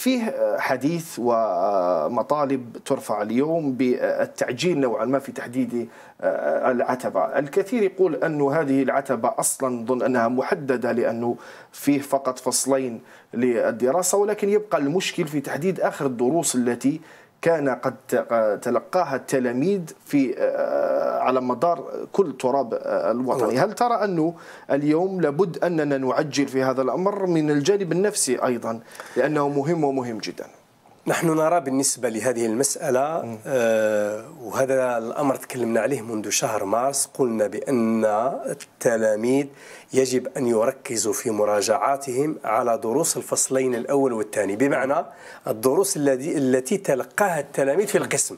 فيه حديث ومطالب ترفع اليوم بالتعجيل نوعا ما في تحديد العتبة الكثير يقول أن هذه العتبة أصلا ظن أنها محددة لأنه فيه فقط فصلين للدراسة ولكن يبقى المشكل في تحديد آخر الدروس التي كان قد تلقاها التلاميذ في آه، على مدار كل تراب آه، الوطني هل ترى أنه اليوم لابد أننا نعجل في هذا الأمر من الجانب النفسي أيضا لأنه مهم ومهم جداً نحن نرى بالنسبة لهذه المسألة آه وهذا الأمر تكلمنا عليه منذ شهر مارس قلنا بأن التلاميذ يجب أن يركزوا في مراجعاتهم على دروس الفصلين الأول والثاني بمعنى الدروس الذي التي تلقاها التلاميذ في القسم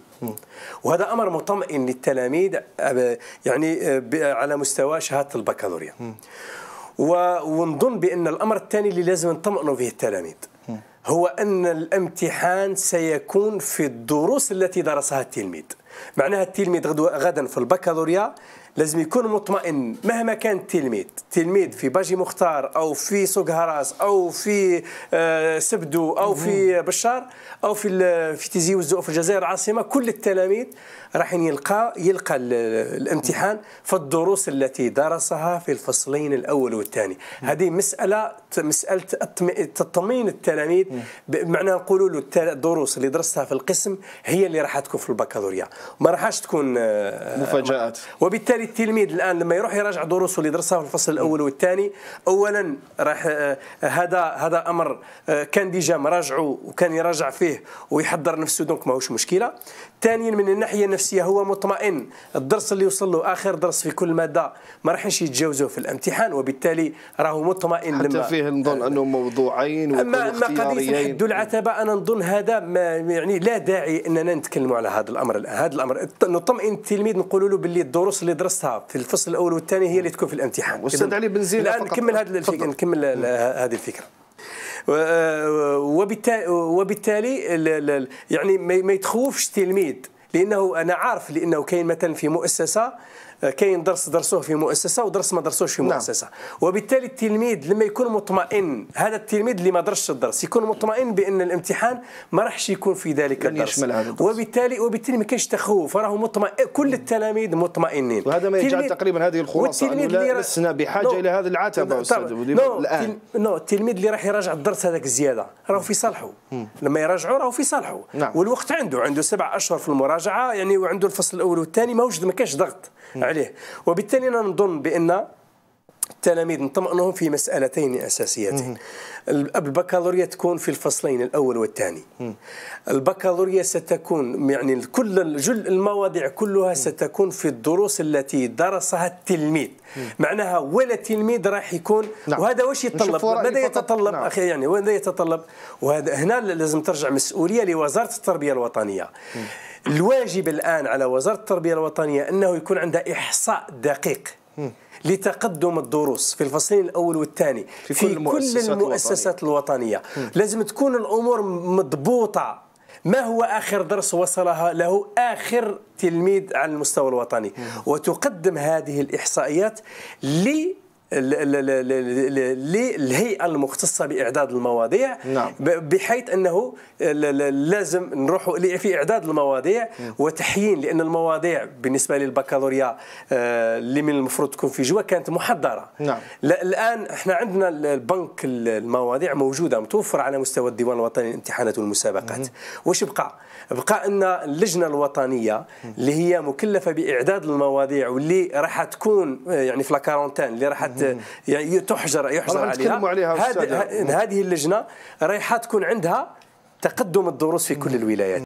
وهذا أمر مطمئن للتلاميذ آه، يعني آه، على مستوى شهادة البكالوريا ونظن بأن الأمر الثاني اللي لازم نطمئنوا فيه التلاميذ هو أن الامتحان سيكون في الدروس التي درسها التلميذ معناها التلميذ غدا في البكالوريا لازم يكون مطمئن مهما كان التلميذ التلميذ في باجي مختار او في سوق هراس او في آه، سبدو او في بشار او في في تيزي وزو في الجزائر العاصمه كل التلاميذ راح يلقى يلقى الامتحان في الدروس التي درسها في الفصلين الاول والثاني هذه مساله مساله تطمين التلاميذ بمعنى نقولوا له الدروس اللي درستها في القسم هي اللي راح تكون في البكالوريا ما راحش تكون آه، مفاجات وبالتالي التلميذ الان لما يروح يراجع دروسه اللي درسها في الفصل الاول والثاني اولا راح آه، هذا هذا امر آه، كان ديجا مراجعه وكان يراجع فيه ويحضر نفسه دونك ماهوش مشكله ثانيا من الناحيه النفسيه هو مطمئن الدرس اللي يوصل له اخر درس في كل ماده ما راحش يتجاوزوه في الامتحان وبالتالي راهو مطمئن حتى لما فيه نظن انه موضوعين اما اما قضيه العتبه انا نظن هذا ما يعني لا داعي اننا نتكلموا على هذا الامر الان هذا الامر نطمئن التلميذ نقول له باللي الدروس اللي درستها في الفصل الاول والثاني هي اللي تكون في الامتحان استاذ علي بن زين الان نكمل هذه الفكره نكمل هذه الفكره آه، وبالتالي, وبالتالي يعني ما يتخوفش التلميذ لانه انا عارف لانه كاين مثلا في مؤسسه كاين درس درسوه في مؤسسه ودرس ما درسوش في نعم. مؤسسه نعم. وبالتالي التلميذ لما يكون مطمئن هذا التلميذ اللي ما درسش الدرس يكون مطمئن بان الامتحان ما راحش يكون في ذلك يعني الدرس. يشمل هذا الدرس وبالتالي وبالتالي ما كاينش تخوف راه مطمئن كل التلاميذ مطمئنين وهذا ما يجعل تقريبا هذه الخلاصه انه لا لسنا بحاجه نو. الى هذا العتبه استاذ الان نو التلميذ اللي راح يراجع الدرس هذاك الزياده راهو في صالحه لما يراجعوا راهو في صالحه نعم. والوقت عنده عنده سبع اشهر في المراجعه يعني وعنده الفصل الاول والثاني ما وجد ما كاش ضغط عليه وبالتالي انا نظن بان التلاميذ نطمئنهم في مسألتين أساسيتين البكالوريا تكون في الفصلين الأول والثاني البكالوريا ستكون يعني كل جل المواضيع كلها ستكون في الدروس التي درسها التلميذ معناها ولا تلميذ راح يكون نعم. وهذا واش يتطلب ماذا يتطلب نعم. أخي يعني ماذا يتطلب وهذا هنا لازم ترجع مسؤولية لوزارة التربية الوطنية الواجب الآن على وزارة التربية الوطنية أنه يكون عندها إحصاء دقيق لتقدم الدروس في الفصلين الاول والثاني في, في كل, المؤسسات, كل المؤسسات الوطنيه, الوطنية. لازم تكون الامور مضبوطه ما هو آخر درس وصلها له آخر تلميذ على المستوى الوطني وتقدم هذه الإحصائيات للهيئه المختصه باعداد المواضيع نعم. بحيث انه لازم نروحوا في اعداد المواضيع وتحيين لان المواضيع بالنسبه للبكالوريا آه، اللي من المفروض تكون في جوا كانت محضره نعم. الان احنا عندنا البنك المواضيع موجوده متوفره على مستوى الديوان الوطني للامتحانات والمسابقات واش بقى بقى ان اللجنه الوطنيه اللي هي مكلفه باعداد المواضيع واللي راح تكون آه، يعني في لاكارونتان اللي راح يعني تحجر يحجر عليها, عليها هذه اللجنه رايحه تكون عندها تقدم الدروس في كل الولايات